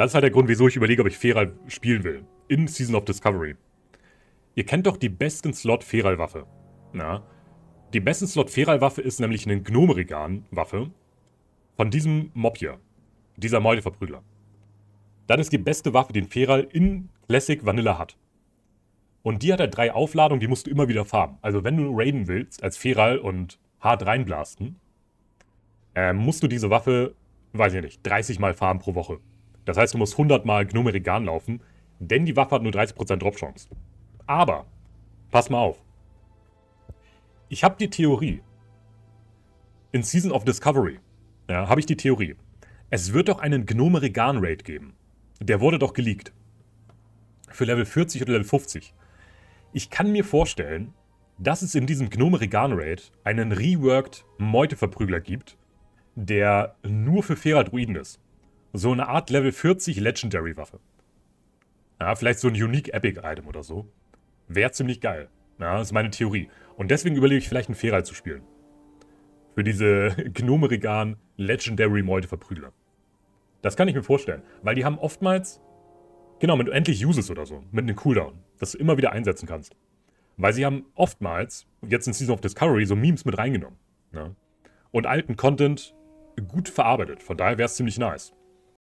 Das ist halt der Grund, wieso ich überlege, ob ich Feral spielen will. In Season of Discovery. Ihr kennt doch die besten Slot Feral-Waffe. Na? Die besten Slot Feral-Waffe ist nämlich eine Gnome-Regan-Waffe. Von diesem Mob hier. Dieser Meuteverprügler. Das ist die beste Waffe, den Feral in Classic Vanilla hat. Und die hat halt drei Aufladungen, die musst du immer wieder farmen. Also wenn du raiden willst, als Feral und hart reinblasten, äh, musst du diese Waffe, weiß ich nicht, 30 Mal farmen pro Woche. Das heißt, du musst 100 mal Gnome Regan laufen, denn die Waffe hat nur 30% Dropchance. Aber, pass mal auf. Ich habe die Theorie. In Season of Discovery ja, habe ich die Theorie. Es wird doch einen Gnome Regan raid geben. Der wurde doch geleakt. Für Level 40 oder Level 50. Ich kann mir vorstellen, dass es in diesem Gnome-Regan-Raid einen reworked Meuteverprügler gibt, der nur für fairer Druiden ist so eine Art Level 40 Legendary Waffe. Ja, vielleicht so ein Unique Epic Item oder so. Wäre ziemlich geil. Ja, ist meine Theorie. Und deswegen überlege ich vielleicht einen Feral zu spielen. Für diese Gnome Regan Legendary Meute Verprügler. Das kann ich mir vorstellen, weil die haben oftmals, genau, mit endlich Uses oder so, mit einem Cooldown, das du immer wieder einsetzen kannst. Weil sie haben oftmals, jetzt in Season of Discovery, so Memes mit reingenommen. Ja? Ne? Und alten Content gut verarbeitet. Von daher wäre es ziemlich nice.